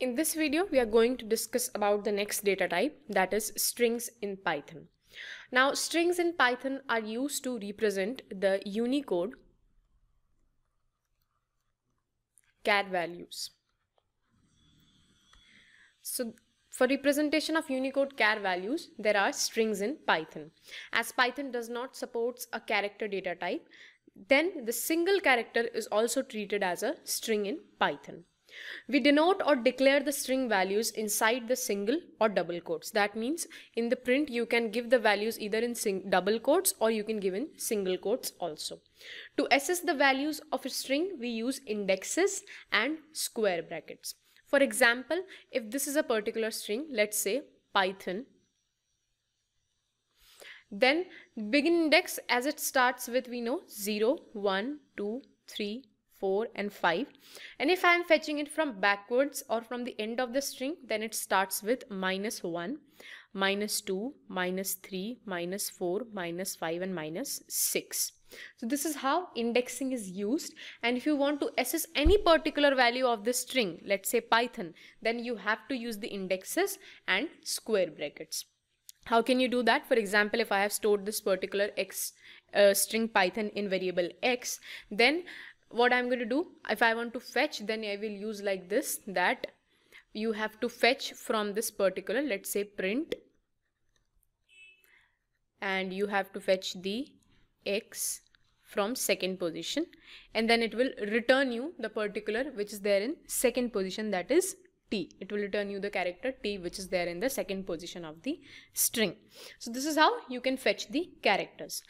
In this video, we are going to discuss about the next data type, that is strings in Python. Now, strings in Python are used to represent the Unicode char values. So, for representation of Unicode char values, there are strings in Python. As Python does not supports a character data type, then the single character is also treated as a string in Python. We denote or declare the string values inside the single or double quotes. That means in the print, you can give the values either in double quotes or you can give in single quotes also. To assess the values of a string, we use indexes and square brackets. For example, if this is a particular string, let's say Python, then begin index as it starts with, we know 0, 1, 2, 3, 4 and 5 and if I am fetching it from backwards or from the end of the string then it starts with minus 1 minus 2 minus 3 minus 4 minus 5 and minus 6 so this is how indexing is used and if you want to assess any particular value of the string let's say python then you have to use the indexes and square brackets how can you do that for example if i have stored this particular x uh, string python in variable x then what I'm going to do if I want to fetch then I will use like this that you have to fetch from this particular let's say print and you have to fetch the x from second position and then it will return you the particular which is there in second position that is t it will return you the character t which is there in the second position of the string so this is how you can fetch the characters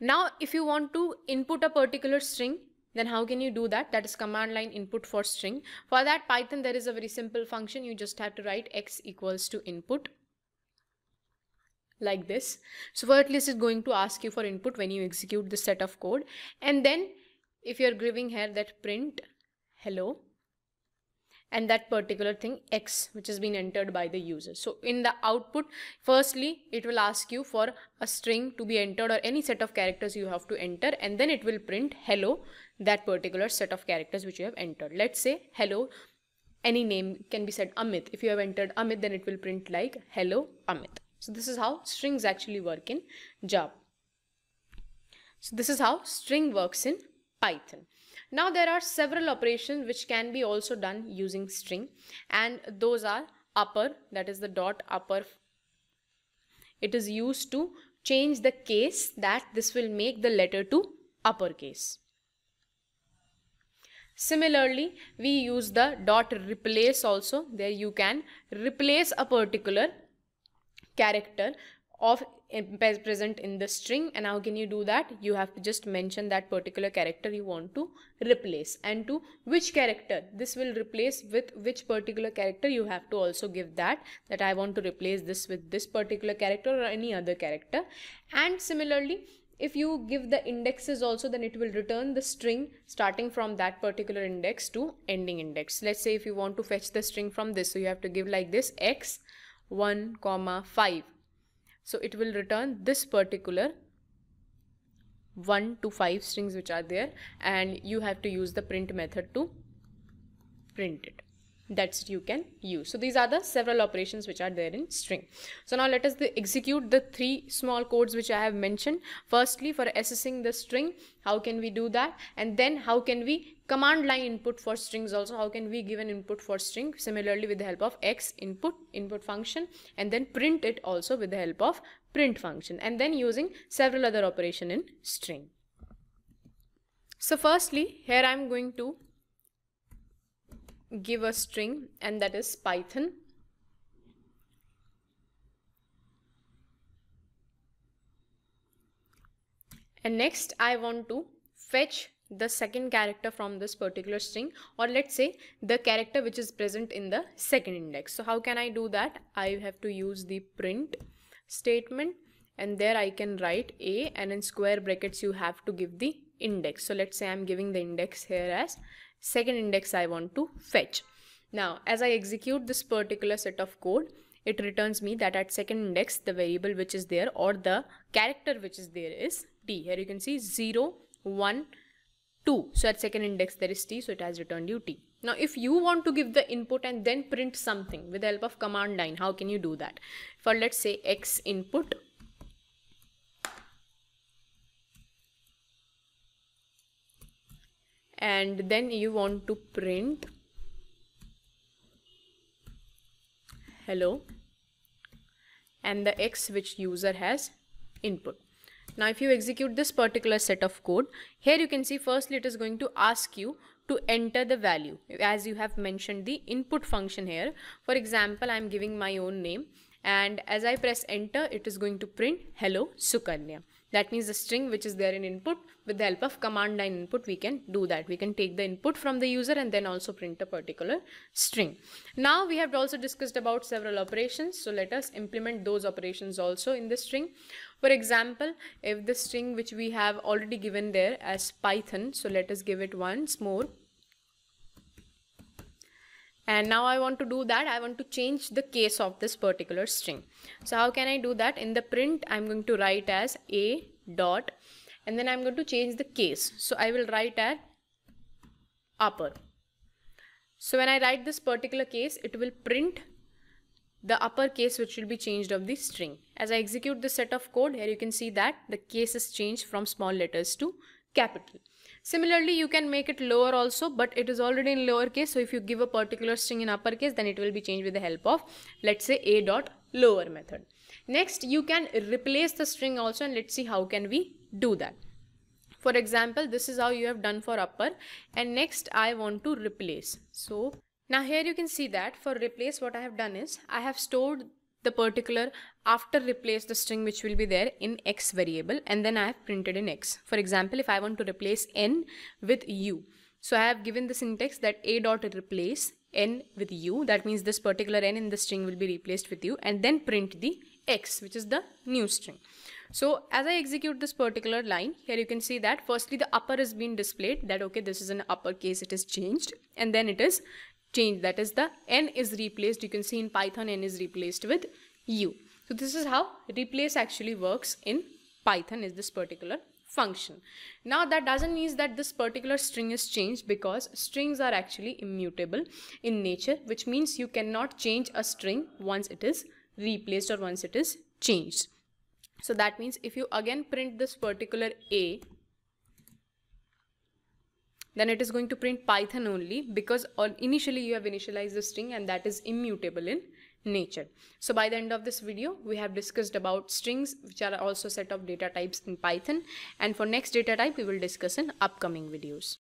now if you want to input a particular string then how can you do that? That is command line input for string. For that Python, there is a very simple function. You just have to write x equals to input like this. So for at least it's going to ask you for input when you execute this set of code. And then if you're giving here that print hello, and that particular thing x which has been entered by the user. So in the output firstly it will ask you for a string to be entered or any set of characters you have to enter and then it will print hello that particular set of characters which you have entered. Let's say hello any name can be said Amit. If you have entered Amit then it will print like hello Amit. So this is how strings actually work in Java. So this is how string works in Python. Now there are several operations which can be also done using string and those are upper that is the dot upper. It is used to change the case that this will make the letter to uppercase. Similarly, we use the dot replace also. There you can replace a particular character of present in the string and how can you do that you have to just mention that particular character you want to replace and to which character this will replace with which particular character you have to also give that that i want to replace this with this particular character or any other character and similarly if you give the indexes also then it will return the string starting from that particular index to ending index let's say if you want to fetch the string from this so you have to give like this x 1 comma 5 so it will return this particular 1 to 5 strings which are there and you have to use the print method to print it that's you can use so these are the several operations which are there in string so now let us the execute the three small codes which i have mentioned firstly for accessing the string how can we do that and then how can we command line input for strings also how can we give an input for string similarly with the help of x input input function and then print it also with the help of print function and then using several other operation in string so firstly here i'm going to give a string and that is python and next i want to fetch the second character from this particular string or let's say the character which is present in the second index. So how can I do that? I have to use the print statement and there I can write a and in square brackets you have to give the index. So let's say I'm giving the index here as second index I want to fetch. Now as I execute this particular set of code it returns me that at second index the variable which is there or the character which is there is t. Here you can see 0, 1, 2. So at second index there is t, so it has returned you t. Now if you want to give the input and then print something with the help of command line, how can you do that? For let's say x input and then you want to print hello and the x which user has input. Now if you execute this particular set of code, here you can see firstly it is going to ask you to enter the value as you have mentioned the input function here. For example, I am giving my own name and as I press enter, it is going to print hello Sukanya. That means the string which is there in input with the help of command line input we can do that. We can take the input from the user and then also print a particular string. Now we have also discussed about several operations. So let us implement those operations also in the string. For example, if the string which we have already given there as Python. So let us give it once more and now I want to do that I want to change the case of this particular string so how can I do that in the print I'm going to write as a dot and then I'm going to change the case so I will write at upper so when I write this particular case it will print the upper case which will be changed of the string as I execute this set of code here you can see that the case is changed from small letters to capital Similarly, you can make it lower also, but it is already in lowercase. So if you give a particular string in uppercase, then it will be changed with the help of, let's say, a dot lower method. Next, you can replace the string also and let's see how can we do that. For example, this is how you have done for upper and next I want to replace. So now here you can see that for replace what I have done is I have stored the particular after replace the string which will be there in x variable and then I have printed in x. For example, if I want to replace n with u. So I have given the syntax that a dot replace n with u. That means this particular n in the string will be replaced with u and then print the x which is the new string. So as I execute this particular line, here you can see that firstly the upper is being displayed that okay this is an uppercase it is changed and then it is change that is the n is replaced you can see in python n is replaced with u so this is how replace actually works in python is this particular function now that doesn't mean that this particular string is changed because strings are actually immutable in nature which means you cannot change a string once it is replaced or once it is changed so that means if you again print this particular a then it is going to print Python only because initially you have initialized the string and that is immutable in nature. So by the end of this video, we have discussed about strings, which are also set of data types in Python. And for next data type, we will discuss in upcoming videos.